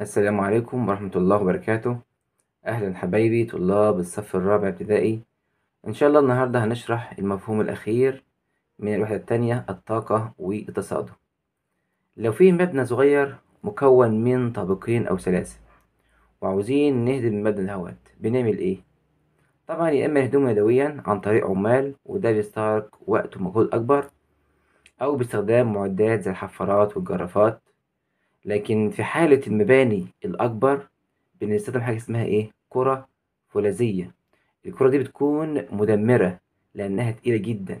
السلام عليكم ورحمة الله وبركاته أهلا حبايبي طلاب الصف الرابع ابتدائي إن شاء الله النهاردة هنشرح المفهوم الأخير من الوحدة التانية الطاقة والتصادم لو في مبنى صغير مكون من طابقين أو ثلاثة وعاوزين نهدم المبنى دوت بنعمل إيه؟ طبعا يا إما نهدمه يدويا عن طريق عمال وده بيستغرق وقت ومجهود أكبر أو باستخدام معدات زي الحفارات والجرافات لكن في حالة المباني الأكبر بنستخدم حاجة اسمها إيه؟ كرة فولاذية الكرة دي بتكون مدمرة لأنها تقيلة جدا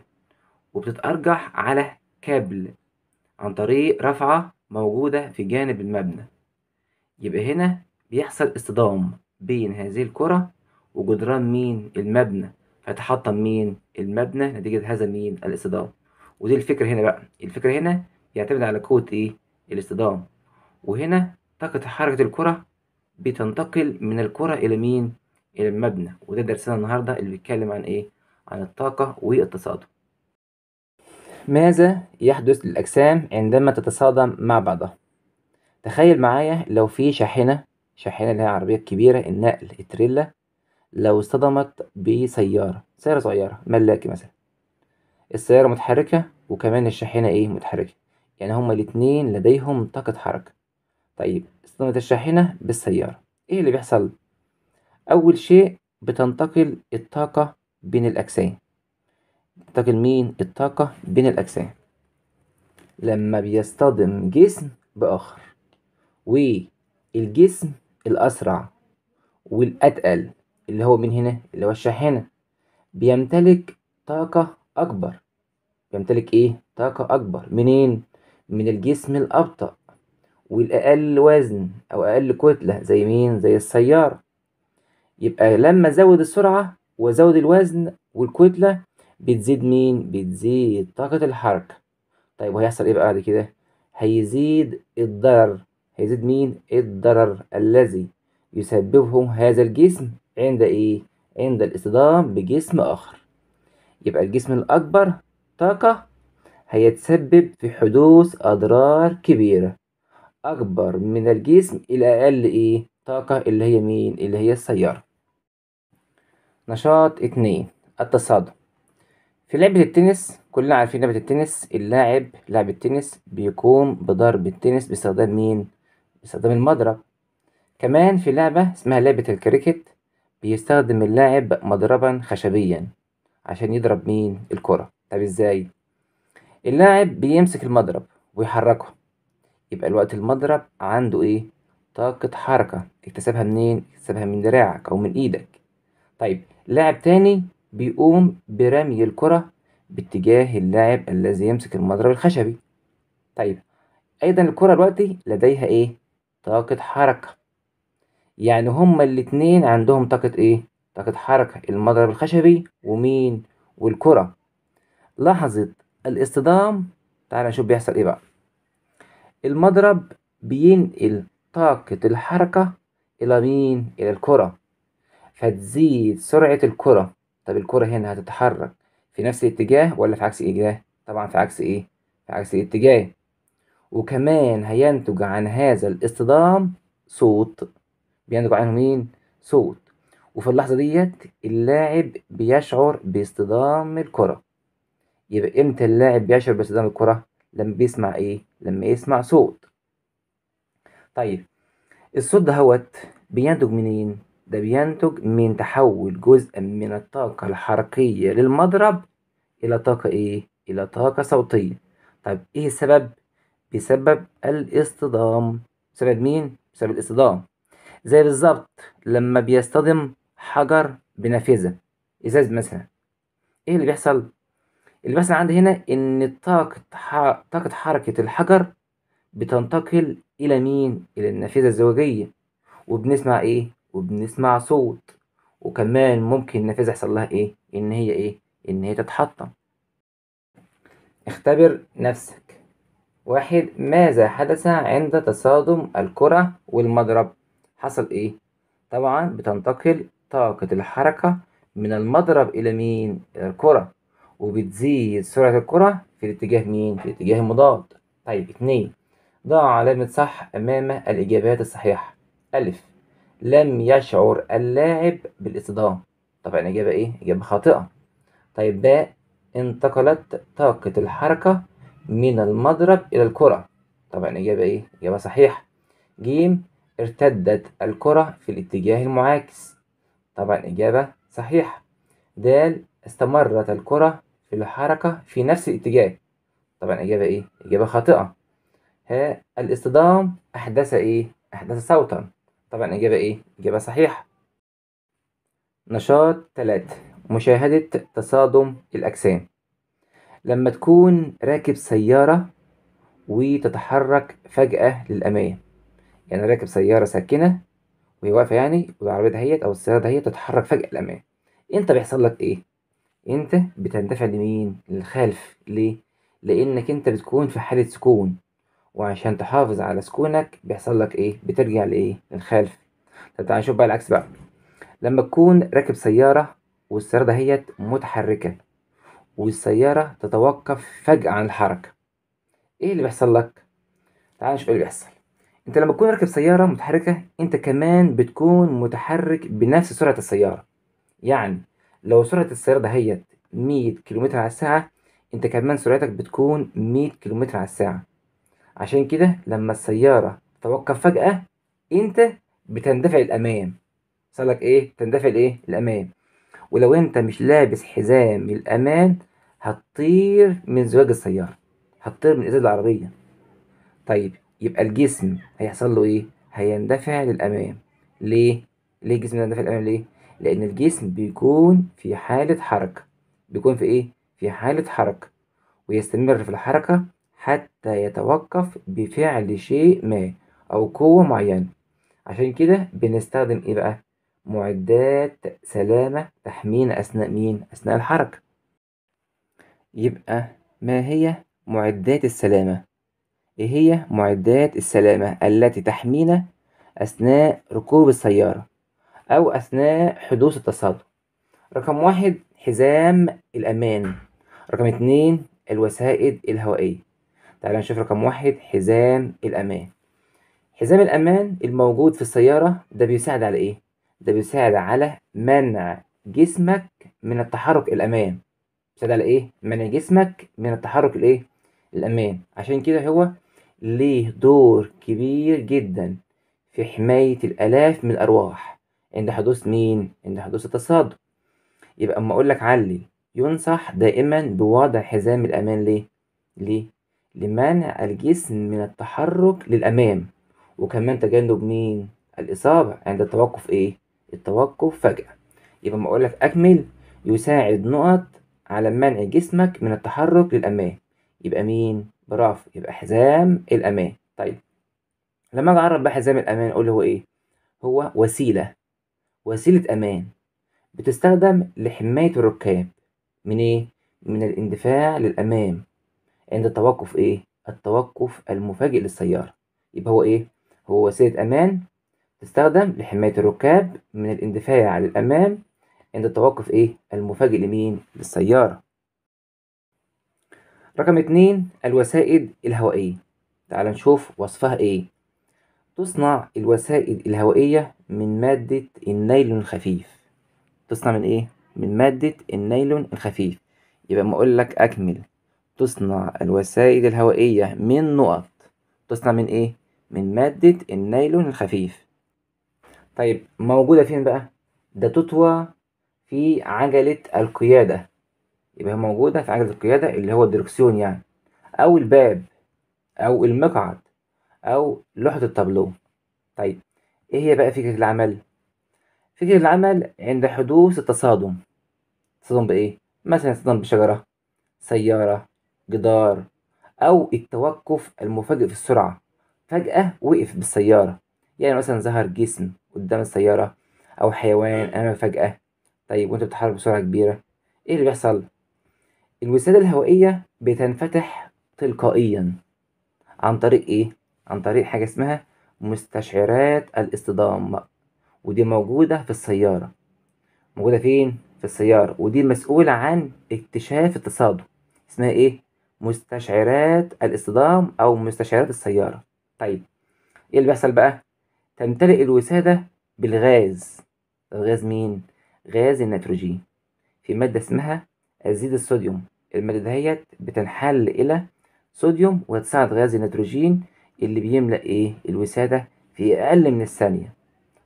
وبتتأرجح على كابل عن طريق رفعة موجودة في جانب المبنى يبقى هنا بيحصل اصطدام بين هذه الكرة وجدران مين المبنى فيتحطم مين المبنى نتيجة هذا مين الاصطدام ودي الفكرة هنا بقى الفكرة هنا يعتمد على قوة ايه الاصطدام وهنا طاقة حركة الكرة بتنتقل من الكرة إلى مين؟ إلى المبنى وده درسنا النهاردة اللي بيتكلم عن إيه؟ عن الطاقة والتصادم ماذا يحدث للأجسام عندما تتصادم مع بعضها؟ تخيل معايا لو في شاحنة شاحنة اللي هي عربية كبيرة النقل التريلا لو اصطدمت بسيارة سيارة صغيرة ملاكة مثلا السيارة متحركة وكمان الشاحنة ايه متحركة يعني هما الاتنين لديهم طاقة حركة طيب صدمة الشاحنة بالسيارة إيه اللي بيحصل؟ أول شيء بتنتقل الطاقة بين الأجسام بتنتقل مين؟ الطاقة بين الأجسام لما بيصطدم جسم بآخر والجسم الأسرع والأتقل اللي هو من هنا اللي هو الشاحنة بيمتلك طاقة أكبر بيمتلك إيه؟ طاقة أكبر منين؟ من الجسم الأبطأ والأقل وزن أو أقل كتلة زي مين؟ زي السيارة يبقى لما أزود السرعة وأزود الوزن والكتلة بتزيد مين؟ بتزيد طاقة الحركة طيب وهيحصل إيه بقى بعد كده؟ هيزيد الضرر هيزيد مين؟ الضرر الذي يسببه هذا الجسم عند إيه؟ عند الاصطدام بجسم آخر يبقى الجسم الأكبر طاقة هيتسبب في حدوث أضرار كبيرة أكبر من الجسم إلى أقل إيه طاقة اللي هي مين اللي هي السيارة نشاط اتنين التصادم في لعبة التنس كلنا عارفين لعبة التنس اللاعب لاعب التنس بيقوم بضرب التنس باستخدام مين باستخدام المضرب كمان في لعبة اسمها لعبة الكريكت بيستخدم اللاعب مضربا خشبيا عشان يضرب مين الكرة طب ازاي اللاعب بيمسك المضرب ويحركه يبقى الوقت المضرب عنده إيه؟ طاقة حركة اكتسبها منين؟ اكتسبها من دراعك أو من إيدك طيب لاعب تاني بيقوم برمي الكرة باتجاه اللاعب الذي يمسك المضرب الخشبي طيب أيضا الكرة دلوقتي لديها إيه؟ طاقة حركة يعني هما الاتنين عندهم طاقة إيه؟ طاقة حركة المضرب الخشبي ومين؟ والكرة لحظة الاصطدام تعال نشوف بيحصل إيه بقى المضرب بينقل طاقة الحركة إلى مين؟ إلى الكرة فتزيد سرعة الكرة طب الكرة هنا هتتحرك في نفس الاتجاه ولا في عكس الاتجاه؟ طبعا في عكس إيه؟ في عكس الاتجاه وكمان هينتج عن هذا الاصطدام صوت بينتج عنه مين؟ صوت وفي اللحظة ديت اللاعب بيشعر باصطدام الكرة يبقى امتى اللاعب بيشعر باصطدام الكرة؟ لما بيسمع ايه؟ لما يسمع صوت طيب الصوت دهوت بينتج منين ده بينتج من تحول جزء من الطاقة الحركية للمضرب إلى طاقة إيه؟ إلى طاقة صوتية طيب إيه السبب؟ بسبب الاصطدام بسبب مين؟ بسبب الاصطدام زي بالظبط لما بيصطدم حجر بنافذة إزاز مثلا إيه اللي بيحصل؟ اللي مثلا عندي هنا إن طاقة طاقة حركة الحجر بتنتقل إلى مين؟ إلى النافذة الزوجية وبنسمع إيه؟ وبنسمع صوت وكمان ممكن النافذة يحصل لها إيه؟ إن هي إيه؟ إن هي تتحطم اختبر نفسك واحد ماذا حدث عند تصادم الكرة والمضرب؟ حصل إيه؟ طبعا بتنتقل طاقة الحركة من المضرب إلى مين؟ إلى الكرة وبتزيد سرعة الكرة في الاتجاه مين؟ في الاتجاه المضاد. طيب اتنين ضع علامة صح أمام الإجابات الصحيحة. ألف لم يشعر اللاعب بالاصطدام. طبعا يعني إجابة إيه؟ إجابة خاطئة. طيب باء انتقلت طاقة الحركة من المضرب إلى الكرة. طبعا يعني إجابة إيه؟ إجابة صحيحة. جيم ارتدت الكرة في الاتجاه المعاكس. طبعا إجابة صحيحة. د استمرت الكرة في الحركة في نفس الاتجاه طبعا إجابة إيه؟ إجابة خاطئة ها الاصطدام أحدث إيه؟ أحدث صوتا طبعا إجابة إيه؟ إجابة صحيحة نشاط ثلاثة مشاهدة تصادم الأجسام لما تكون راكب سيارة وتتحرك فجأة للأمام يعني راكب سيارة ساكنة وهي واقفة يعني والعربية دهيت أو السيارة دهيت تتحرك فجأة للأمام أنت بيحصل لك إيه؟ أنت بتندفع لمين؟ للخلف ليه؟ لأنك أنت بتكون في حالة سكون وعشان تحافظ على سكونك بيحصل لك إيه؟ بترجع لإيه؟ للخلف طب تعالى نشوف بقى العكس بقى لما تكون راكب سيارة والسيارة دهيت متحركة والسيارة تتوقف فجأة عن الحركة إيه اللي بيحصل لك؟ تعال نشوف إيه اللي بيحصل أنت لما تكون راكب سيارة متحركة أنت كمان بتكون متحرك بنفس سرعة السيارة يعني لو سرعة السيارة دهيت 100 كيلومتر على الساعة انت كمان سرعتك بتكون 100 كيلومتر على الساعة عشان كده لما السيارة توقف فجأة انت بتندفع الأمام صلك ايه تندفع الايه الأمام ولو انت مش لابس حزام الأمان هتطير من زواج السيارة هتطير من إزاز العربية طيب يبقى الجسم هيحصل له ايه هيندفع للأمام ليه ليه الجسم يندفع للأمام ليه لأن الجسم بيكون في حالة حركة بيكون في إيه؟ في حالة حركة ويستمر في الحركة حتى يتوقف بفعل شيء ما أو قوة معينة عشان كده بنستخدم إيه بقى؟ معدات سلامة تحمينا أثناء مين؟ أثناء الحركة يبقى ما هي معدات السلامة؟ إيه هي معدات السلامة التي تحمينا أثناء ركوب السيارة؟ أو أثناء حدوث التصادم رقم واحد حزام الأمان رقم اتنين الوسائد الهوائية تعالى نشوف رقم واحد حزام الأمان حزام الأمان الموجود في السيارة ده بيساعد على إيه؟ ده بيساعد على منع جسمك من التحرك الأمام بيساعد على إيه؟ منع جسمك من التحرك الإيه؟ الأمان عشان كده هو ليه دور كبير جدا في حماية الآلاف من الأرواح عند حدوث مين؟ عند حدوث التصادم يبقى أما أقول لك علل ينصح دائما بوضع حزام الأمان ليه؟ ليه؟ لمنع الجسم من التحرك للأمام وكمان تجنب مين؟ الإصابة عند التوقف إيه؟ التوقف فجأة يبقى ما لك أكمل يساعد نقط على منع جسمك من التحرك للأمام يبقى مين؟ برافو يبقى حزام الأمان طيب لما أجي أعرف بقى حزام الأمان أقول هو إيه؟ هو وسيلة وسيلة أمان بتستخدم لحماية الركاب من إيه؟ من الاندفاع للأمام عند التوقف إيه؟ التوقف المفاجئ للسيارة يبقى هو إيه؟ هو وسيلة أمان تستخدم لحماية الركاب من الاندفاع للأمام عند التوقف إيه؟ المفاجئ لمين؟ للسيارة رقم اتنين الوسائد الهوائية تعال نشوف وصفها إيه تصنع الوسائل الهوائية من مادة النايلون الخفيف تصنع من إيه؟ من مادة النايلون الخفيف يبقى ما أقول لك أكمل تصنع الوسائل الهوائية من نقط تصنع من إيه؟ من مادة النايلون الخفيف طيب موجودة فين بقى؟ ده تطوى في عجلة القيادة يبقى موجودة في عجلة القيادة اللي هو الدركسيون يعني أو الباب أو المقعد أو لوحة التابلو طيب إيه هي بقى فكرة العمل؟ فكرة العمل عند حدوث التصادم تصادم بإيه؟ مثلا تصادم بشجرة سيارة جدار أو التوقف المفاجئ في السرعة فجأة وقف بالسيارة يعني مثلا ظهر جسم قدام السيارة أو حيوان أمام فجأة طيب وأنت بتتحرك بسرعة كبيرة إيه اللي بيحصل؟ الوسادة الهوائية بتنفتح تلقائيا عن طريق إيه؟ عن طريق حاجة اسمها مستشعرات الاصطدام ودي موجودة في السيارة موجودة فين؟ في السيارة ودي مسؤولة عن اكتشاف التصادم اسمها ايه؟ مستشعرات الاصطدام أو مستشعرات السيارة طيب ايه اللي بيحصل بقى؟ تمتلئ الوسادة بالغاز الغاز مين؟ غاز النيتروجين في مادة اسمها أزيد الصوديوم المادة دهيت بتنحل إلى صوديوم وتساعد غاز النيتروجين اللي بيملأ إيه الوسادة في أقل من الثانية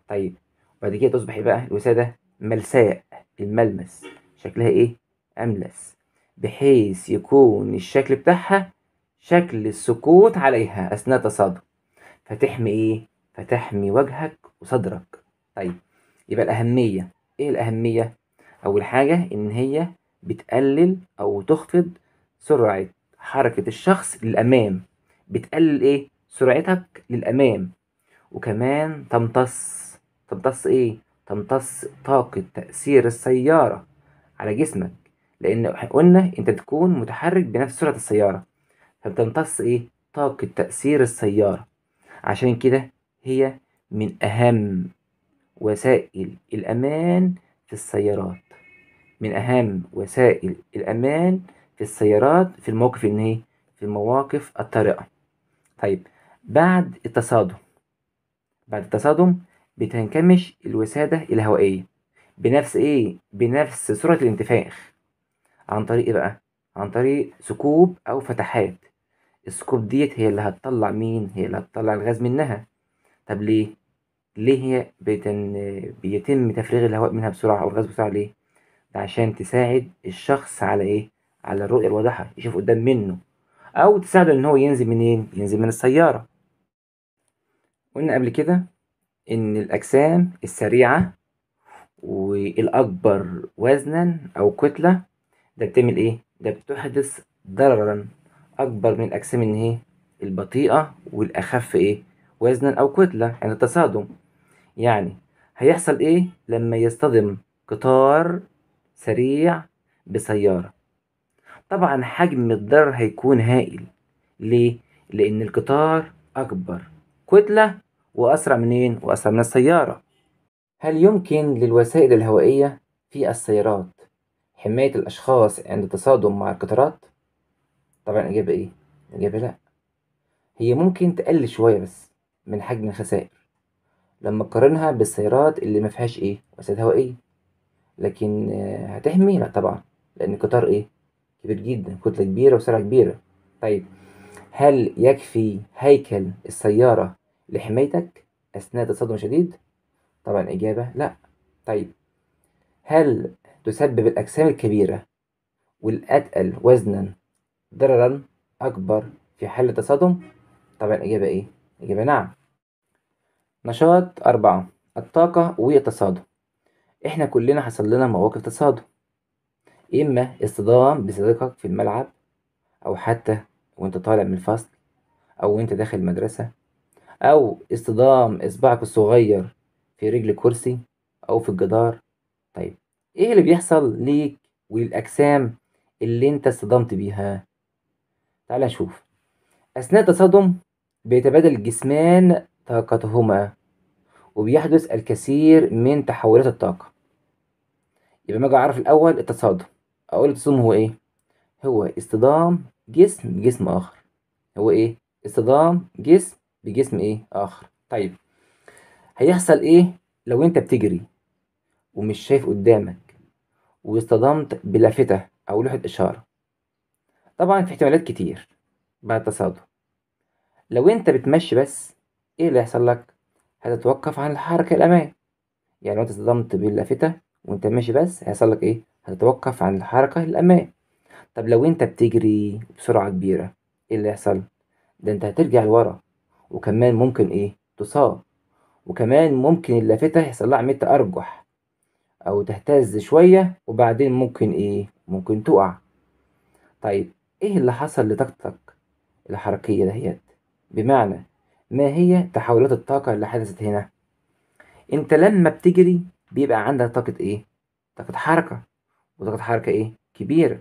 طيب بعد كده تصبح إيه بقى الوسادة ملساء الملمس شكلها إيه أملس بحيث يكون الشكل بتاعها شكل السكوت عليها أثناء تصادم فتحمي إيه فتحمي وجهك وصدرك طيب يبقى الأهمية إيه الأهمية أول حاجة إن هي بتقلل أو تخفض سرعة حركة الشخص للأمام بتقلل إيه سرعتك للأمام وكمان تمتص تمتص إيه؟ تمتص طاقة تأثير السيارة على جسمك لأن قلنا أنت بتكون متحرك بنفس سرعة السيارة فبتمتص إيه؟ طاقة تأثير السيارة عشان كده هي من أهم وسائل الأمان في السيارات من أهم وسائل الأمان في السيارات في المواقف إن هي إيه؟ في المواقف الطارئة طيب بعد التصادم بعد التصادم بتنكمش الوسادة الهوائية بنفس إيه؟ بنفس سرعة الانتفاخ عن طريق إيه بقى؟ عن طريق ثقوب أو فتحات الثقوب ديت هي اللي هتطلع مين؟ هي اللي هتطلع الغاز منها طب ليه؟ ليه هي بتن... بيتم تفريغ الهواء منها بسرعة أو الغاز بسرعة ليه؟ ده عشان تساعد الشخص على إيه؟ على الرؤية الواضحة يشوف قدام منه أو تساعده إن هو ينزل منين؟ ينزل من السيارة قلنا قبل كده إن الأجسام السريعة والأكبر وزنا أو كتلة ده بتعمل إيه؟ ده بتحدث ضررا أكبر من الأجسام إن هي البطيئة والأخف إيه؟ وزنا أو كتلة يعني التصادم يعني هيحصل إيه لما يصطدم قطار سريع بسيارة طبعا حجم الضرر هيكون هائل ليه؟ لأن القطار أكبر كتلة وأسرع منين وأسرع من السيارة هل يمكن للوسائل الهوائية في السيارات حماية الأشخاص عند التصادم مع القطارات؟ طبعا الإجابة إيه؟ الإجابة لأ هي ممكن تقل شوية بس من حجم الخسائر لما تقارنها بالسيارات اللي ما فيهاش إيه؟ وسائل هوائية لكن آه، هتحمي؟ لأ طبعا لأن القطار إيه؟ كبير جدا كتلة كبيرة وسرعة كبيرة طيب هل يكفي هيكل السيارة لحمايتك أثناء تصادم شديد؟ طبعا إجابة لأ طيب هل تسبب الأجسام الكبيرة والأتقل وزنا ضررا أكبر في حال التصادم؟ طبعا الإجابة إيه؟ الإجابة نعم نشاط أربعة الطاقة والتصادم إحنا كلنا حصل لنا مواقف تصادم إما اصطدام بصديقك في الملعب أو حتى وأنت طالع من الفصل أو وأنت داخل المدرسة أو اصطدام إصبعك الصغير في رجل كرسي أو في الجدار طيب إيه اللي بيحصل ليك وللأجسام اللي أنت اصطدمت بيها تعال نشوف أثناء التصادم بيتبادل الجسمان طاقتهما وبيحدث الكثير من تحولات الطاقة يبقى ما أجي أعرف الأول التصادم أقول التصادم هو إيه؟ هو اصطدام جسم بجسم آخر هو إيه؟ اصطدام جسم بجسم ايه اخر طيب هيحصل ايه لو انت بتجري ومش شايف قدامك واصطدمت بلافتة او لوحة اشارة طبعا في احتمالات كتير بعد تصادم لو انت بتمشي بس ايه اللي هيحصل لك هتتوقف عن الحركة الامام يعني لو انت اصطدمت باللافتة وانت ماشي بس هيحصل لك ايه هتتوقف عن الحركة الامام طب لو انت بتجري بسرعة كبيرة ايه اللي هيحصل ده انت هترجع لورا وكمان ممكن إيه تصاب وكمان ممكن اللافتة يحصل لها عملية تأرجح أو تهتز شوية وبعدين ممكن إيه ممكن تقع طيب إيه اللي حصل لطاقتك الحركية دهيت بمعنى ما هي تحولات الطاقة اللي حدثت هنا أنت لما بتجري بيبقى عندك طاقة إيه طاقة حركة وطاقة حركة إيه كبيرة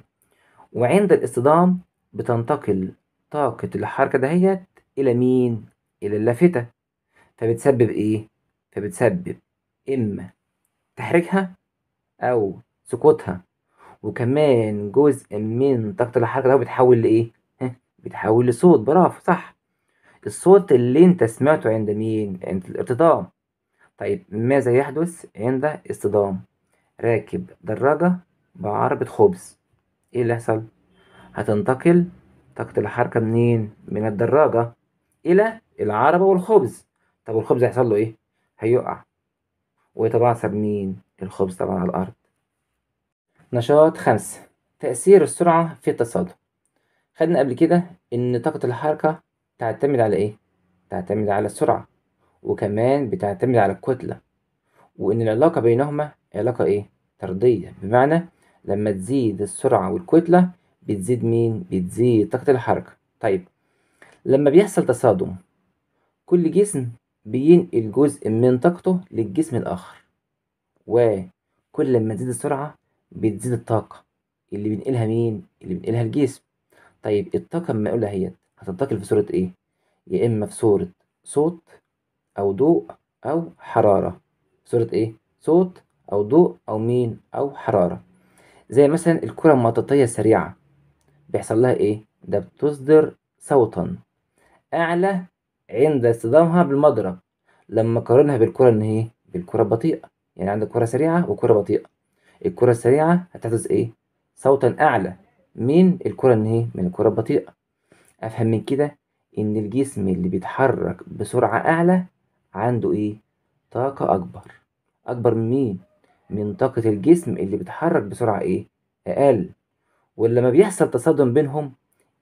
وعند الاصطدام بتنتقل طاقة الحركة دهيت إلى مين إلى اللافتة فبتسبب إيه؟ فبتسبب إما تحريكها أو سقوطها وكمان جزء من طاقة الحركة ده بيتحول لإيه؟ بيتحول لصوت برافو صح الصوت اللي انت سمعته عند مين؟ عند الارتطام طيب ماذا يحدث عند اصطدام راكب دراجة بعربة خبز ايه اللي يحصل؟ هتنتقل طاقة الحركة منين؟ من الدراجة إلى العربة والخبز طب والخبز هيحصل له إيه؟ هيقع ويتبعثر مين الخبز طبعا على الأرض نشاط خمسة تأثير السرعة في التصادم خدنا قبل كده إن طاقة الحركة تعتمد على إيه؟ تعتمد على السرعة وكمان بتعتمد على الكتلة وإن العلاقة بينهما علاقة إيه؟ طردية بمعنى لما تزيد السرعة والكتلة بتزيد مين؟ بتزيد طاقة الحركة طيب لما بيحصل تصادم كل جسم بينقل جزء من طاقته للجسم الآخر وكل ما تزيد السرعة بتزيد الطاقة اللي بينقلها مين؟ اللي بينقلها الجسم طيب الطاقة ما أقولها هي هتنتقل في صورة إيه؟ يا إما في صورة صوت أو ضوء أو حرارة صورة إيه؟ صوت أو ضوء أو مين أو حرارة زي مثلا الكرة المطاطية السريعة بيحصل لها إيه؟ ده بتصدر صوتا أعلى عند اصطدامها بالمضرب لما قارنها بالكرة إن هي بالكرة البطيئة يعني عندك كرة سريعة وكرة بطيئة الكرة السريعة هتحدث إيه؟ صوتا أعلى من الكرة إن هي من الكرة البطيئة أفهم من كده إن الجسم اللي بيتحرك بسرعة أعلى عنده إيه؟ طاقة أكبر أكبر من مين؟ من طاقة الجسم اللي بيتحرك بسرعة إيه؟ أقل ولما بيحصل تصادم بينهم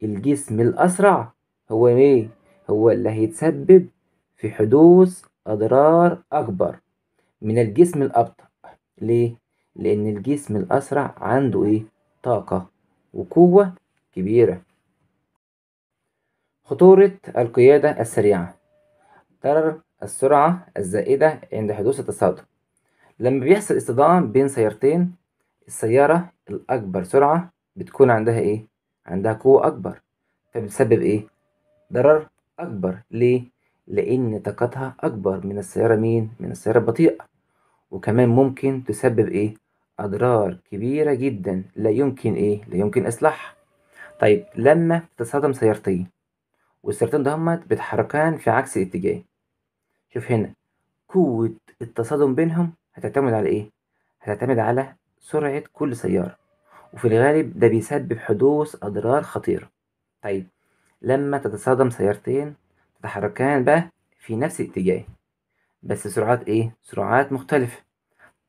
الجسم الأسرع هو إيه؟ هو اللي هيتسبب في حدوث أضرار أكبر من الجسم الأبطأ ليه؟ لأن الجسم الأسرع عنده إيه؟ طاقة وقوة كبيرة خطورة القيادة السريعة ضرر السرعة الزائدة عند حدوث التصادم لما بيحصل اصطدام بين سيارتين السيارة الأكبر سرعة بتكون عندها إيه؟ عندها قوة أكبر فبتسبب إيه؟ ضرر أكبر ليه؟ لأن طاقتها أكبر من السيارة مين؟ من السيارة البطيئة وكمان ممكن تسبب إيه؟ أضرار كبيرة جدا لا يمكن إيه؟ لا يمكن إصلاحها طيب لما تتصادم سيارتين والسيارتين دهمت بيتحركان في عكس الاتجاه شوف هنا قوة التصادم بينهم هتعتمد على إيه؟ هتعتمد على سرعة كل سيارة وفي الغالب ده بيسبب حدوث أضرار خطيرة طيب لما تتصادم سيارتين تتحركان بقى في نفس الاتجاه بس سرعات ايه سرعات مختلفة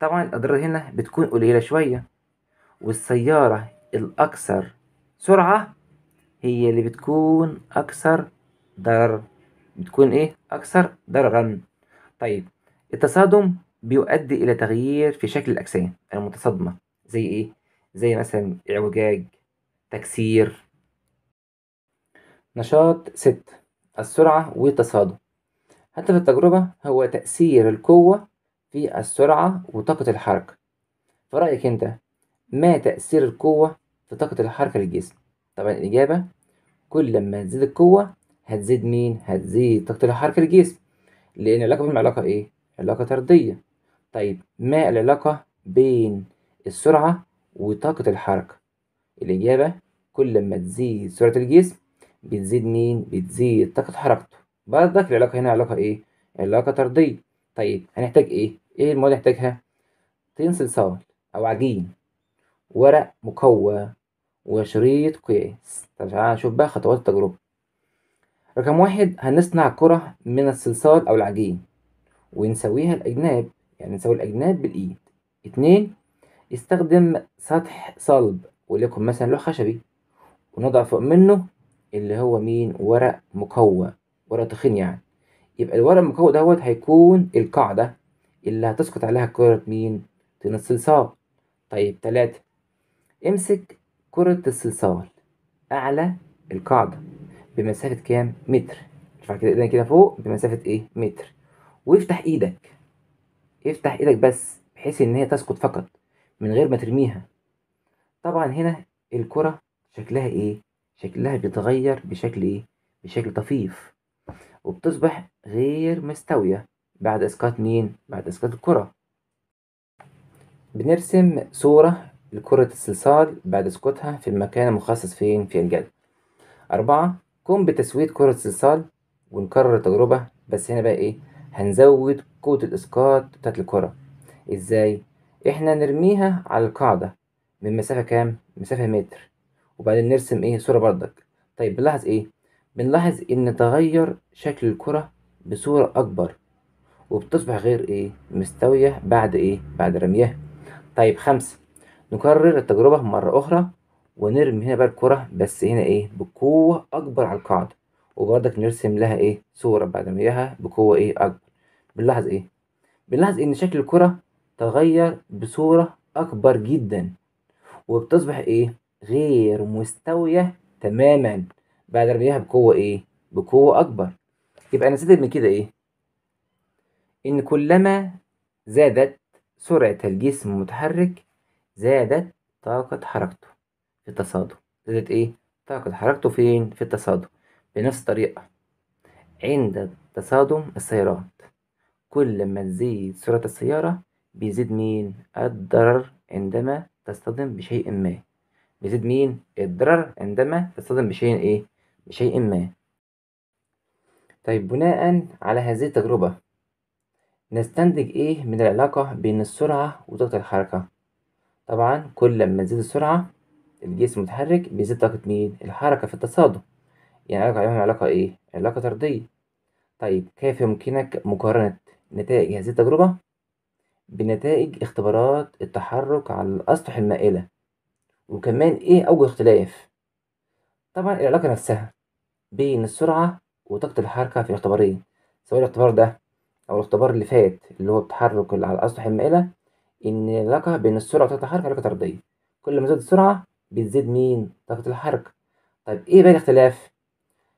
طبعا الأضرار هنا بتكون قليلة شوية والسيارة الأكثر سرعة هي اللي بتكون أكثر ضرر بتكون ايه أكثر ضررا طيب التصادم بيؤدي إلى تغيير في شكل الأجسام المتصادمة زي ايه زي مثلا اعوجاج تكسير نشاط ستة السرعة والتصادم هدف التجربة هو تأثير القوة في السرعة وطاقة الحركة فرأيك أنت ما تأثير القوة في طاقة الحركة للجسم طبعا الإجابة كل ما تزيد القوة هتزيد مين؟ هتزيد طاقة الحركة للجسم لأن العلاقة بين العلاقة إيه؟ علاقة طردية طيب ما العلاقة بين السرعة وطاقة الحركة؟ الإجابة كل ما تزيد سرعة الجسم بتزيد مين بتزيد طاقة حركته برضك العلاقة هنا علاقة ايه علاقة طردية طيب هنحتاج ايه ايه المواد اللي نحتاجها طين صلصال او عجين ورق مقوى وشريط قياس طب تعالى نشوف بقى خطوات التجربة رقم واحد هنصنع كرة من الصلصال أو العجين ونسويها الأجناب يعني نسوي الأجناب بالإيد اتنين استخدم سطح صلب وليكن مثلا لوح خشبي ونضع فوق منه اللي هو مين ورق مقوى ورق تخين يعني يبقى الورق المقوى دوت هيكون القاعدة اللي هتسقط عليها كرة مين طين الصلصال طيب تلاتة امسك كرة الصلصال أعلى القاعدة بمسافة كام متر ارفع كده ايدك كده فوق بمسافة ايه متر وافتح ايدك افتح ايدك بس بحيث ان هي تسقط فقط من غير ما ترميها طبعا هنا الكرة شكلها ايه شكلها بيتغير بشكل إيه؟ بشكل طفيف وبتصبح غير مستوية بعد إسقاط مين؟ بعد إسقاط الكرة بنرسم صورة لكرة الصلصال بعد اسقاطها في المكان المخصص فين في الجدول أربعة قم بتسوية كرة الصلصال ونكرر التجربة بس هنا بقى إيه هنزود قوة الإسقاط بتاعت الكرة إزاي؟ إحنا نرميها على القاعدة من مسافة كام؟ مسافة متر وبعدين نرسم ايه صورة بردك طيب بنلاحظ ايه بنلاحظ ان تغير شكل الكرة بصورة اكبر وبتصبح غير ايه مستوية بعد ايه بعد رميها طيب خمسة نكرر التجربة مرة اخرى ونرمي هنا بقى الكرة بس هنا ايه بقوة اكبر على القاعدة وبرضك نرسم لها ايه صورة بعد رميها بقوة ايه اكبر بنلاحظ ايه بنلاحظ ان شكل الكرة تغير بصورة اكبر جدا وبتصبح ايه غير مستوية تماما بعد رميها بقوة إيه؟ بقوة أكبر يبقى نستفيد من كده إيه؟ إن كلما زادت سرعة الجسم المتحرك زادت طاقة حركته في التصادم زادت إيه؟ طاقة حركته فين؟ في التصادم بنفس الطريقة عند تصادم السيارات كل ما تزيد سرعة السيارة بيزيد مين؟ الضرر عندما تصطدم بشيء ما بيزيد مين الضرر عندما تصطدم بشيء ايه بشيء ما طيب بناء على هذه التجربة نستنتج ايه من العلاقة بين السرعة وطاقة الحركة طبعا كل لما تزيد السرعة الجسم المتحرك بيزيد طاقة مين الحركة في التصادم يعني علاقة علاقة, علاقة ايه علاقة طردية طيب كيف يمكنك مقارنة نتائج هذه التجربة بنتائج اختبارات التحرك على الأسطح المائلة وكمان إيه أوجه اختلاف طبعا العلاقة نفسها بين السرعة وطاقة الحركة في الاختبارين سواء الاختبار ده أو الاختبار اللي فات اللي هو التحرك اللي على أسطح المائلة إن العلاقة بين السرعة وطاقة الحركة علاقة طردية كل ما زادت السرعة بتزيد مين؟ طاقة الحركة طيب إيه بقى الاختلاف؟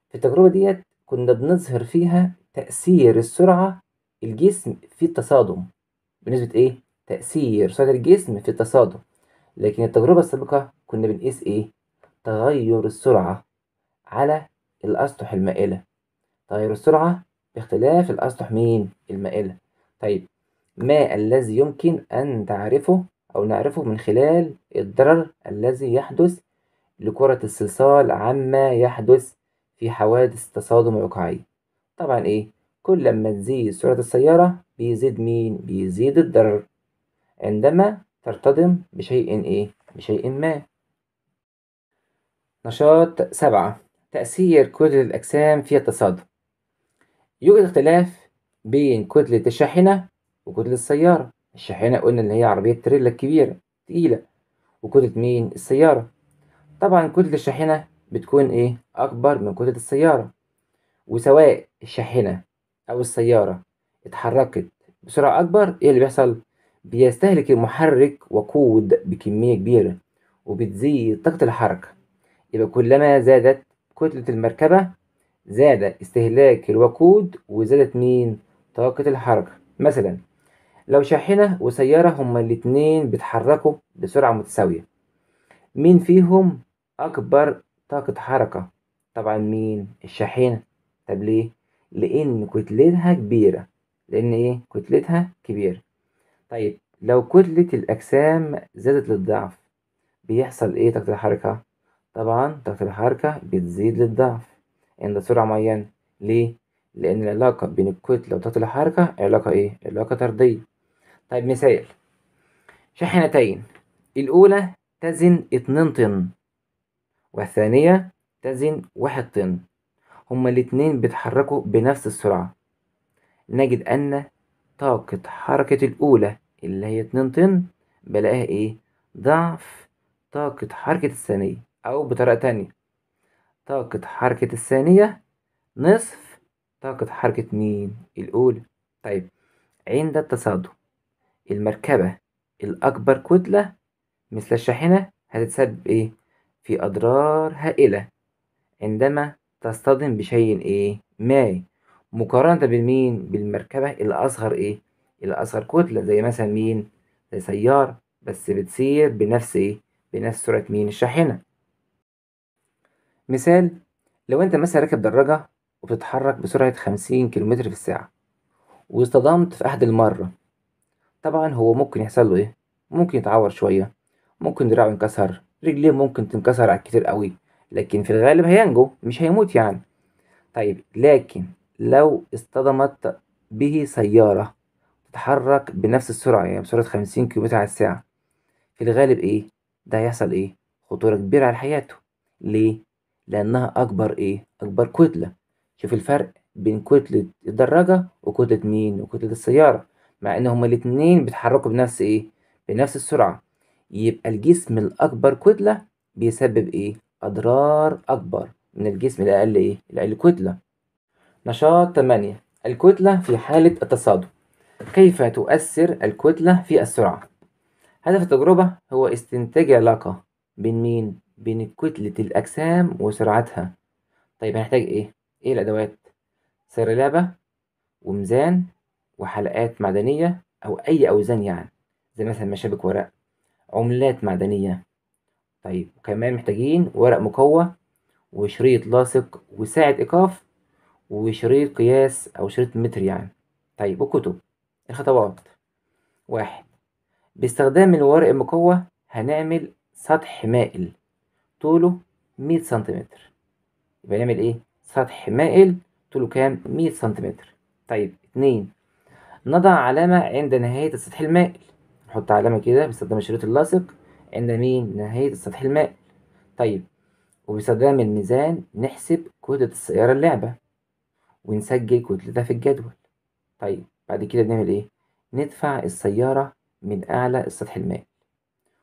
في التجربة ديت كنا بنظهر فيها تأثير السرعة الجسم في التصادم بنسبة إيه؟ تأثير سرعة الجسم في التصادم لكن التجربة السابقة كنا بنقيس إيه؟ تغير السرعة على الأسطح المائلة تغير السرعة باختلاف الأسطح مين؟ المائلة طيب ما الذي يمكن أن تعرفه أو نعرفه من خلال الضرر الذي يحدث لكرة الصلصال عما يحدث في حوادث تصادم واقعية طبعا إيه؟ كل ما تزيد سرعة السيارة بيزيد مين؟ بيزيد الضرر عندما ترتطم بشيء إيه؟ بشيء ما نشاط سبعة تأثير كتلة الأجسام في التصادم يوجد اختلاف بين كتلة الشاحنة وكتلة السيارة الشاحنة قلنا اللي هي عربية تريلا الكبيرة تقيلة وكتلة مين السيارة طبعا كتلة الشاحنة بتكون ايه أكبر من كتلة السيارة وسواء الشاحنة أو السيارة اتحركت بسرعة أكبر ايه اللي بيحصل بيستهلك المحرك وقود بكمية كبيرة وبتزيد طاقة الحركة يبقى كلما زادت كتلة المركبة زاد استهلاك الوقود وزادت مين طاقة الحركة مثلا لو شاحنة وسيارة هما الاتنين بيتحركوا بسرعة متساوية مين فيهم أكبر طاقة حركة طبعا مين الشاحنة طب ليه لأن كتلتها كبيرة لأن إيه كتلتها كبيرة طيب لو كتلة الأجسام زادت للضعف بيحصل إيه طاقة الحركة؟ طبعا طاقة الحركة بتزيد للضعف عند سرعة معينة ليه؟ لأن العلاقة بين الكتلة وطاقة الحركة علاقة إيه؟ علاقة طردية طيب مثال شاحنتين الأولى تزن اتنين طن والثانية تزن واحد طن هما الاتنين بيتحركوا بنفس السرعة نجد أن طاقة حركة الأولى اللي هي اتنين طن بلاقيها إيه ضعف طاقة حركة الثانية أو بطريقة تانية طاقة حركة الثانية نصف طاقة حركة مين الأولى طيب عند التصادم المركبة الأكبر كتلة مثل الشاحنة هتتسبب إيه في أضرار هائلة عندما تصطدم بشيء إيه مائي مقارنة بالمين بالمركبة الأصغر إيه الأصغر كتلة زي مثلا مين زي سيارة بس بتسير بنفس إيه بنفس سرعة مين الشاحنة مثال لو أنت مثلا راكب دراجة وبتتحرك بسرعة خمسين كيلومتر في الساعة واصطدمت في أحد المرة طبعا هو ممكن يحصل له إيه ممكن يتعور شوية ممكن دراعه ينكسر رجليه ممكن تنكسر على كتير قوي لكن في الغالب هينجو مش هيموت يعني طيب لكن لو اصطدمت به سيارة تتحرك بنفس السرعة يعني بسرعة خمسين كيلومتر على الساعة في الغالب إيه؟ ده هيحصل إيه؟ خطورة كبيرة على حياته ليه؟ لأنها أكبر إيه؟ أكبر كتلة شوف الفرق بين كتلة الدراجة وكتلة مين؟ وكتلة السيارة مع إن هما الاتنين بيتحركوا بنفس إيه؟ بنفس السرعة يبقى الجسم الأكبر كتلة بيسبب إيه؟ أضرار أكبر من الجسم الأقل إيه؟ الأقل كتلة نشاط 8 الكتلة في حالة التصادم كيف تؤثر الكتلة في السرعة؟ هدف التجربة هو استنتاج علاقة بين مين؟ بين كتلة الأجسام وسرعتها طيب هنحتاج إيه؟ إيه الأدوات؟ سرلابة وميزان وحلقات معدنية أو أي أوزان يعني زي مثلا مشابك ورق عملات معدنية طيب وكمان محتاجين ورق مقوى وشريط لاصق وساعة إيقاف وشريط قياس أو شريط متر يعني طيب وكتب الخطوات واحد باستخدام الورق المقوى هنعمل سطح مائل طوله مية سنتيمتر يبقى نعمل ايه سطح مائل طوله كام مية سنتيمتر طيب اتنين نضع علامة عند نهاية السطح المائل نحط علامة كده باستخدام الشريط اللاصق عند مين نهاية السطح المائل طيب وباستخدام الميزان نحسب كتلة السيارة اللعبة ونسجل كل ده في الجدول طيب بعد كده بنعمل ايه ندفع السيارة من أعلى السطح المائي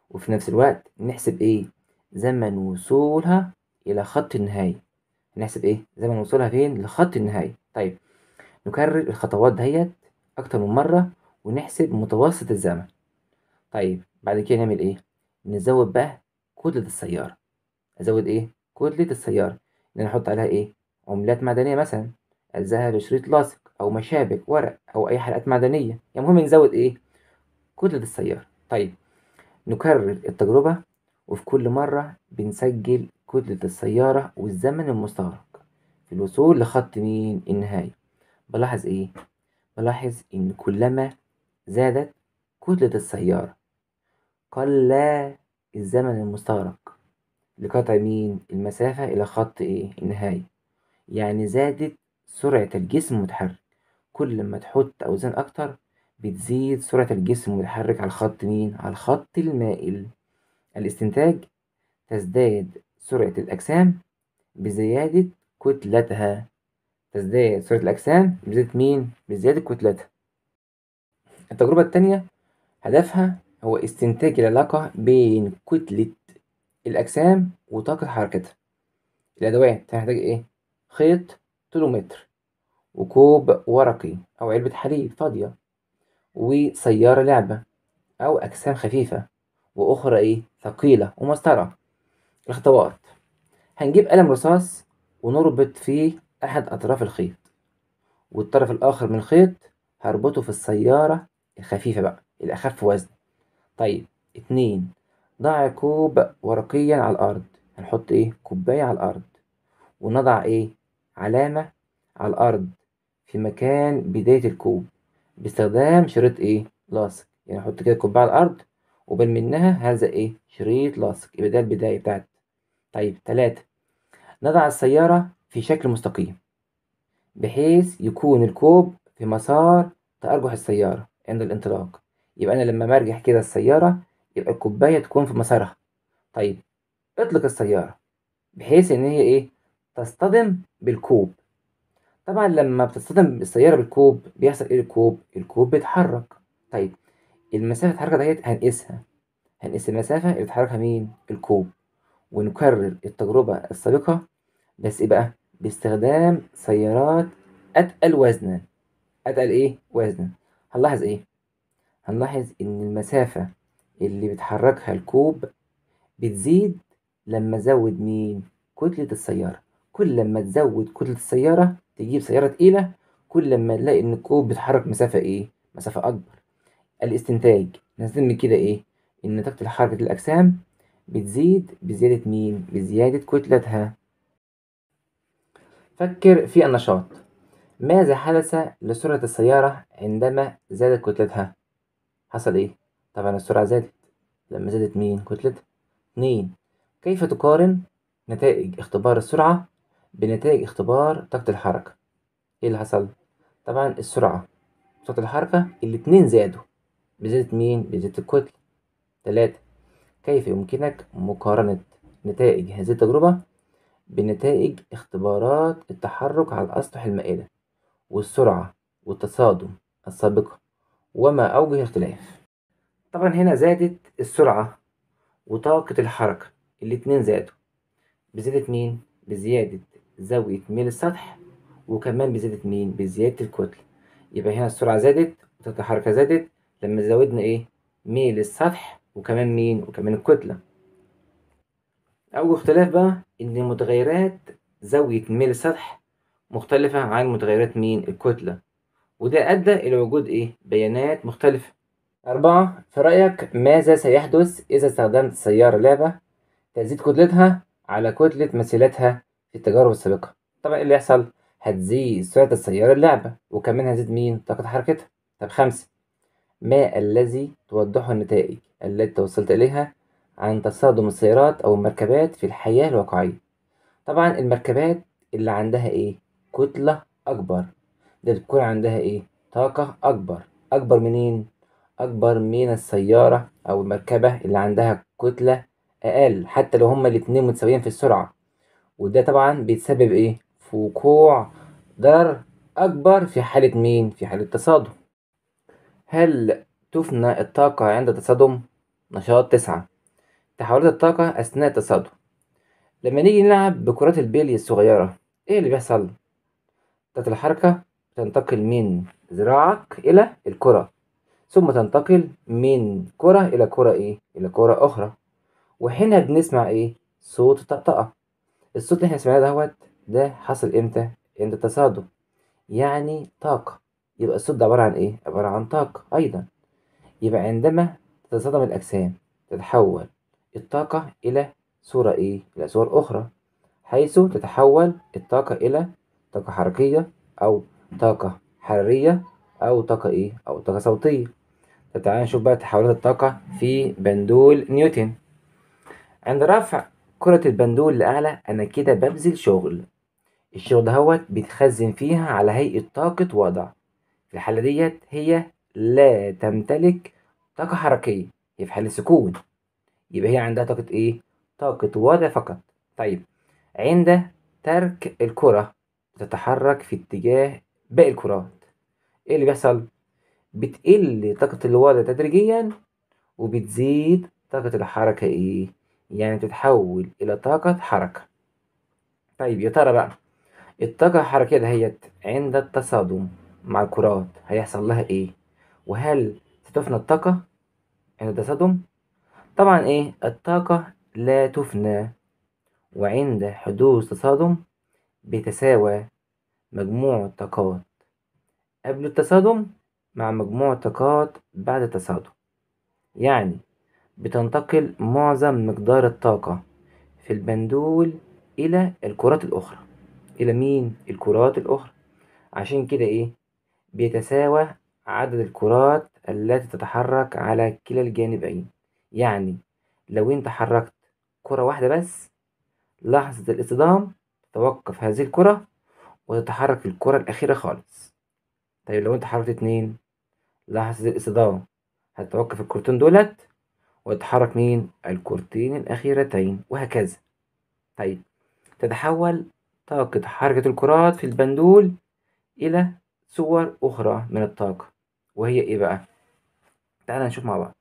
وفي نفس الوقت نحسب ايه زمن وصولها إلى خط النهاية نحسب ايه زمن وصولها فين لخط النهاية طيب نكرر الخطوات دهيت أكتر من مرة ونحسب متوسط الزمن طيب بعد كده نعمل ايه نزود بقى كتلة السيارة أزود ايه كتلة السيارة نحط عليها ايه عملات معدنية مثلا الذهب شريط لاصق أو مشابك ورق أو أي حلقات معدنية يعني المهم نزود إيه كتلة السيارة طيب نكرر التجربة وفي كل مرة بنسجل كتلة السيارة والزمن المستغرق في الوصول لخط مين النهاية بلاحظ إيه بلاحظ إن كلما زادت كتلة السيارة قل الزمن المستغرق لقطع مين المسافة إلى خط إيه النهاية يعني زادت سرعة الجسم المتحرك كل ما تحط أوزان أكتر بتزيد سرعة الجسم المتحرك على الخط مين؟ على الخط المائل الاستنتاج تزداد سرعة الأجسام بزيادة كتلتها تزداد سرعة الأجسام بزيادة مين؟ بزيادة كتلتها التجربة التانية هدفها هو استنتاج العلاقة بين كتلة الأجسام وطاقة حركتها الأدوات هنحتاج إيه؟ خيط كيلومتر وكوب ورقي أو علبة حليب فاضية وسيارة لعبة أو أجسام خفيفة وأخرى إيه ثقيلة ومسطرة الخطوات هنجيب قلم رصاص ونربط فيه أحد أطراف الخيط والطرف الآخر من الخيط هربطه في السيارة الخفيفة بقى الأخف وزن طيب اتنين ضع كوب ورقيا على الأرض هنحط إيه كوباية على الأرض ونضع إيه علامة على الأرض في مكان بداية الكوب باستخدام شريط إيه؟ لاصق يعني أحط كده الكوباية على الأرض وبين منها هذا إيه؟ شريط لاصق يبقى ده البداية بتاعت طيب تلاتة نضع السيارة في شكل مستقيم بحيث يكون الكوب في مسار تأرجح السيارة عند الانطلاق يبقى أنا لما مرجح كده السيارة يبقى الكوباية تكون في مسارها طيب اطلق السيارة بحيث إن هي إيه تصطدم بالكوب طبعا لما بتصطدم السيارة بالكوب بيحصل ايه للكوب الكوب بيتحرك طيب المسافة اللي اتحركت ديت هنقيسها هنقيس المسافة اللي بيتحركها مين الكوب ونكرر التجربة السابقة بس ايه بقى باستخدام سيارات أتقل وزنا أتقل إيه وزنا هنلاحظ إيه هنلاحظ إن المسافة اللي بتحركها الكوب بتزيد لما أزود مين كتلة السيارة كل لما تزود كتلة السيارة تجيب سيارة تقيلة كل لما تلاقي إن الكوب بيتحرك مسافة إيه؟ مسافة أكبر، الاستنتاج نستنتج من كده إيه؟ إن طاقة حركة الأجسام بتزيد بزيادة مين؟ بزيادة كتلتها، فكر في النشاط، ماذا حدث لسرعة السيارة عندما زادت كتلتها؟ حصل إيه؟ طبعا السرعة زادت، لما زادت مين؟ كتلتها، اتنين كيف تقارن نتائج اختبار السرعة بنتائج اختبار طاقة الحركة ايه اللي حصل؟ طبعا السرعة وطاقة الحركة الاتنين زادوا بزيادة مين؟ بزيادة الكتلة تلاتة كيف يمكنك مقارنة نتائج هذه التجربة بنتائج اختبارات التحرك على الأسطح المائلة والسرعة والتصادم السابقة وما أوجه الاختلاف طبعا هنا زادت السرعة وطاقة الحركة الاتنين زادوا بزيادة مين؟ بزيادة زاوية ميل السطح وكمان بزيادة مين؟ بزيادة الكتلة يبقى هنا السرعة زادت وتلك الحركة زادت لما زودنا إيه؟ ميل السطح وكمان مين؟ وكمان الكتلة أول اختلاف بقى إن متغيرات زاوية ميل السطح مختلفة عن متغيرات مين؟ الكتلة وده أدى إلى وجود إيه؟ بيانات مختلفة أربعة في رأيك ماذا سيحدث إذا استخدمت سيارة لعبة تزيد كتلتها على كتلة مسيلتها التجارب السابقة طبعا ايه اللي يحصل هتزيد سرعة السيارة اللعبة وكمان هتزيد مين طاقة حركتها طب خمسة ما الذي توضحه النتائج التي توصلت إليها عن تصادم السيارات أو المركبات في الحياة الواقعية طبعا المركبات اللي عندها إيه كتلة أكبر ده بتكون عندها إيه طاقة أكبر أكبر منين أكبر من السيارة أو المركبة اللي عندها كتلة أقل حتى لو هما الاتنين متساويين في السرعة وده طبعا بيتسبب ايه في وقوع ضرر اكبر في حالة مين في حالة تصادم هل تفنى الطاقة عند التصادم نشاط تسعة تحولات الطاقة أثناء التصادم لما نيجي نلعب بكرات البيلي الصغيرة إيه اللي بيحصل؟ بتاعة الحركة تنتقل من ذراعك إلى الكرة ثم تنتقل من كرة إلى كرة إيه؟ إلى كرة أخرى وهنا بنسمع إيه؟ صوت طقطقة الصوت اللي احنا سمعناه دوت ده حصل امتى؟ عند التصادم يعني طاقة يبقى الصوت ده عبارة عن ايه؟ عبارة عن طاقة أيضا يبقى عندما تتصادم الأجسام تتحول الطاقة إلى صورة ايه؟ إلى صور أخرى حيث تتحول الطاقة إلى طاقة حركية أو طاقة حرارية أو طاقة إيه؟ أو طاقة صوتية طب تعالى نشوف بقى تحولات الطاقة في بندول نيوتن عند رفع كرة البندول الأعلى أنا كده ببذل شغل الشغل دهوت بيتخزن فيها على هيئة طاقة وضع في الحالة ديت هي لا تمتلك طاقة حركية هي في حالة سكون يبقى هي عندها طاقة إيه؟ طاقة وضع فقط طيب عند ترك الكرة تتحرك في اتجاه باقي الكرات إيه اللي بيحصل؟ بتقل طاقة الوضع تدريجيا وبتزيد طاقة الحركة إيه؟ يعني تتحول إلى طاقة حركة طيب يا ترى بقى الطاقة الحركية دهيت عند التصادم مع الكرات هيحصل لها إيه وهل ستفنى الطاقة عند التصادم طبعا إيه الطاقة لا تفنى وعند حدوث تصادم بيتساوى مجموع الطاقات قبل التصادم مع مجموع الطاقات بعد التصادم يعني بتنتقل معظم مقدار الطاقة في البندول إلى الكرات الأخرى إلى مين؟ الكرات الأخرى عشان كده إيه؟ بيتساوى عدد الكرات التي تتحرك على كلا الجانبين يعني لو أنت حركت كرة واحدة بس لحظة الاصطدام توقف هذه الكرة وتتحرك الكرة الأخيرة خالص طيب لو أنت حركت اتنين لحظة الاصطدام هتتوقف الكرتون دولت ويتحرك مين الكرتين الأخيرتين وهكذا طيب تتحول طاقة حركة الكرات في البندول إلى صور أخرى من الطاقة وهي إيه بقى؟ تعالى نشوف مع بعض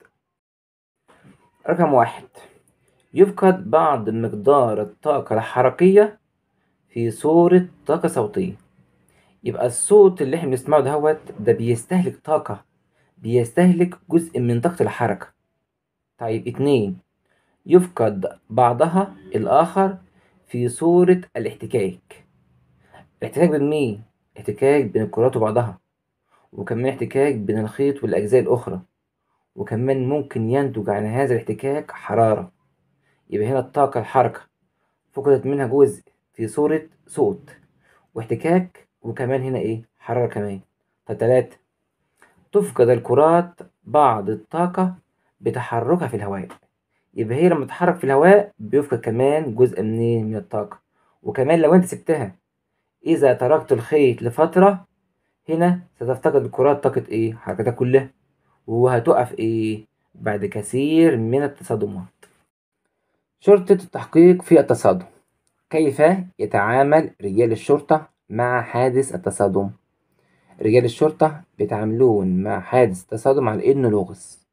رقم واحد يفقد بعض مقدار الطاقة الحركية في صورة طاقة صوتية يبقى الصوت اللي احنا بنسمعه دهوت ده بيستهلك طاقة بيستهلك جزء من طاقة الحركة طيب اتنين يفقد بعضها الآخر في صورة الاحتكاك الاحتكاك بين مين؟ احتكاك بين الكرات وبعضها وكمان احتكاك بين الخيط والأجزاء الأخرى وكمان ممكن ينتج عن هذا الاحتكاك حرارة يبقى هنا الطاقة الحركة فقدت منها جزء في صورة صوت واحتكاك وكمان هنا ايه حرارة كمان فتلاتة طيب، تفقد الكرات بعض الطاقة بتحركها في الهواء يبقى هي لما تتحرك في الهواء بيفقد كمان جزء منين من الطاقة وكمان لو انت سبتها اذا تركت الخيط لفترة هنا ستفتقد الكرات طاقة ايه حركتها كلها وهتقف ايه بعد كثير من التصادمات شرطة التحقيق في التصادم كيف يتعامل رجال الشرطة مع حادث التصادم رجال الشرطة بيتعاملون مع حادث تصادم على إنه لغز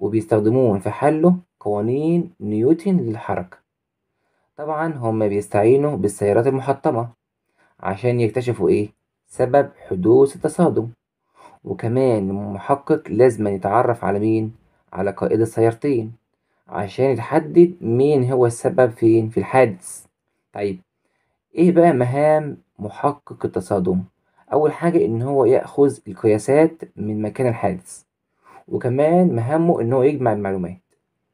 وبيستخدمون في حله قوانين نيوتن للحركة طبعا هما بيستعينوا بالسيارات المحطمة عشان يكتشفوا ايه سبب حدوث التصادم وكمان المحقق لازم يتعرف على مين على قائد السيارتين عشان يتحدد مين هو السبب فين في الحادث طيب ايه بقى مهام محقق التصادم اول حاجة ان هو يأخذ القياسات من مكان الحادث وكمان مهمه إن هو يجمع المعلومات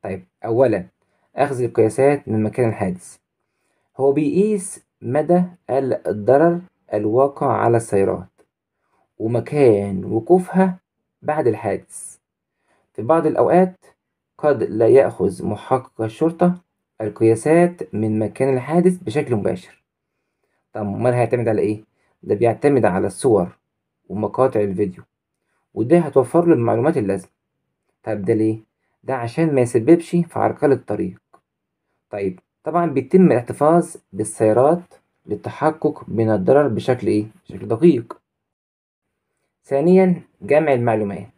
طيب أولا أخذ القياسات من مكان الحادث هو بيقيس مدى الضرر الواقع على السيارات ومكان وقوفها بعد الحادث في بعض الأوقات قد لا يأخذ محقق الشرطة القياسات من مكان الحادث بشكل مباشر طب أمال هيعتمد على إيه؟ ده بيعتمد على الصور ومقاطع الفيديو وده هتوفر له المعلومات اللازمة طب ده ليه؟ ده عشان ما يسببش في عرقلة الطريق طيب طبعا بيتم الاحتفاظ بالسيارات للتحقق من الضرر بشكل ايه؟ بشكل دقيق ثانيا جمع المعلومات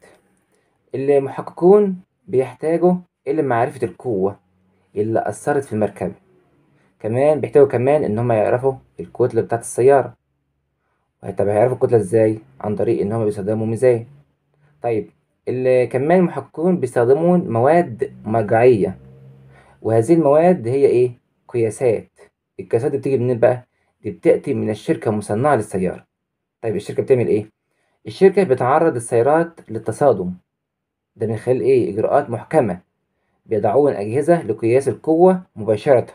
المحققون بيحتاجوا إلى معرفة القوة اللي أثرت في المركبة كمان بيحتاجوا كمان إن هما يعرفوا الكتلة بتاعة السيارة طب هيعرفوا الكتلة إزاي؟ عن طريق إن هما بيستخدموا ميزان طيب اللي كمان المحققون بيستخدمون مواد مرجعية وهذه المواد هي إيه؟ قياسات القياسات دي بتيجي منين بقى؟ دي بتأتي من الشركة المصنعة للسيارة طيب الشركة بتعمل إيه؟ الشركة بتعرض السيارات للتصادم ده من خلال إيه؟ إجراءات محكمة بيضعون أجهزة لقياس القوة مباشرة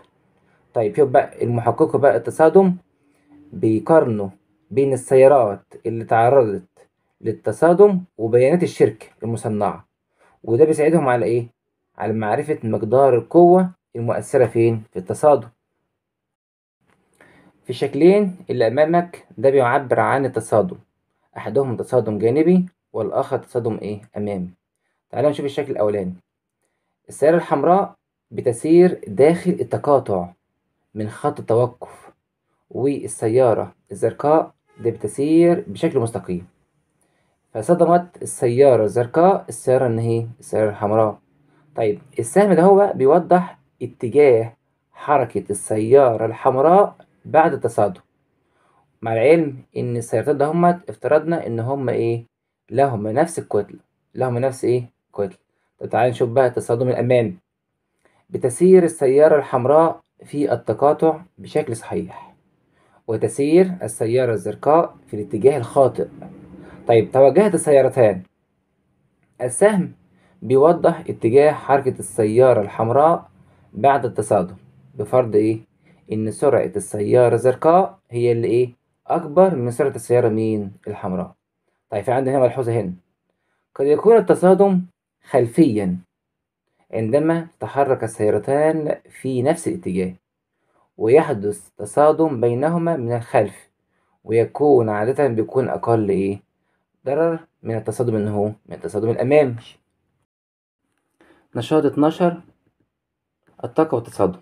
طيب شوف بقى المحققة بقى التصادم بيقارنوا بين السيارات اللي تعرضت للتصادم وبيانات الشركة المصنعة وده بيساعدهم على إيه؟ على معرفة مقدار القوة المؤثرة فين؟ في التصادم في الشكلين اللي أمامك ده بيعبر عن التصادم أحدهم تصادم جانبي والآخر تصادم إيه؟ أمامي تعالوا نشوف الشكل الأولاني السيارة الحمراء بتسير داخل التقاطع من خط التوقف والسيارة الزرقاء ده بتسير بشكل مستقيم فصدمت السيارة الزرقاء السيارة إن هي السيارة الحمراء طيب السهم ده هو بيوضح اتجاه حركة السيارة الحمراء بعد التصادم مع العلم ان السيارتين ده هما افترضنا ان هما ايه لهم نفس الكتلة لهم نفس ايه كتلة طب تعالى نشوف بقى التصادم الامامي بتسير السيارة الحمراء في التقاطع بشكل صحيح وتسير السيارة الزرقاء في الاتجاه الخاطئ طيب توجهت السيارتان السهم بيوضح اتجاه حركة السيارة الحمراء بعد التصادم بفرض ايه ان سرعة السيارة الزرقاء هي اللي ايه اكبر من سرعة السيارة مين الحمراء طيب في عندنا هنا ملحوظة هنا قد يكون التصادم خلفيا عندما تحرك السيارتان في نفس الاتجاه ويحدث تصادم بينهما من الخلف ويكون عادة بيكون أقل إيه ضرر من التصادم ان هو من التصادم الامامي نشاط 12 الطاقة والتصادم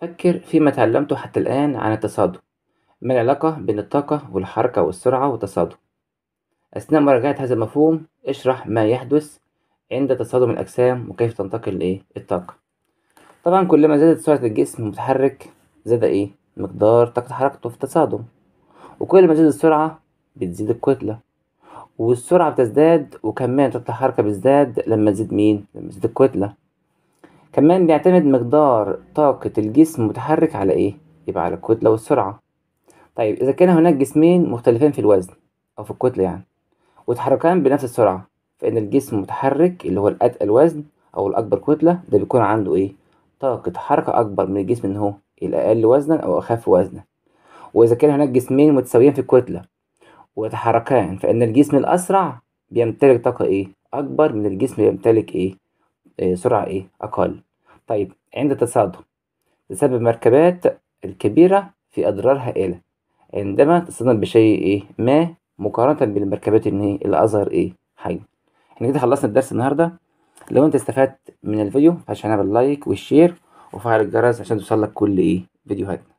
فكر فيما تعلمته حتى الآن عن التصادم ما العلاقة بين الطاقة والحركة والسرعة والتصادم أثناء مراجعة هذا المفهوم اشرح ما يحدث عند تصادم الأجسام وكيف تنتقل لإيه الطاقة طبعا كلما زادت سرعة الجسم المتحرك زاد إيه مقدار طاقة حركته في التصادم وكل ما زادت السرعة بتزيد الكتلة والسرعة بتزداد وكمان ربط الحركة بتزداد لما تزيد مين؟ لما تزيد الكتلة كمان بيعتمد مقدار طاقة الجسم المتحرك على إيه؟ يبقى على الكتلة والسرعة طيب إذا كان هناك جسمين مختلفين في الوزن أو في الكتلة يعني وتحركان بنفس السرعة فإن الجسم المتحرك اللي هو الأتقل وزن أو الأكبر كتلة ده بيكون عنده إيه؟ طاقة حركة أكبر من الجسم اللي هو الأقل وزنا أو أخف وزنا وإذا كان هناك جسمين متساويين في الكتلة ويتحركان فإن الجسم الأسرع بيمتلك طاقة إيه؟ أكبر من الجسم بيمتلك إيه؟, إيه؟ سرعة إيه؟ أقل طيب عند تصادم تسبب المركبات الكبيرة في أضرار هائلة عندما تصطدم بشيء إيه؟ ما مقارنة بالمركبات الأصغر إيه؟ حجم احنا كده خلصنا الدرس النهاردة لو انت استفدت من الفيديو فعشان باللايك والشير وفعل الجرس عشان توصلك كل ايه فيديوهاتنا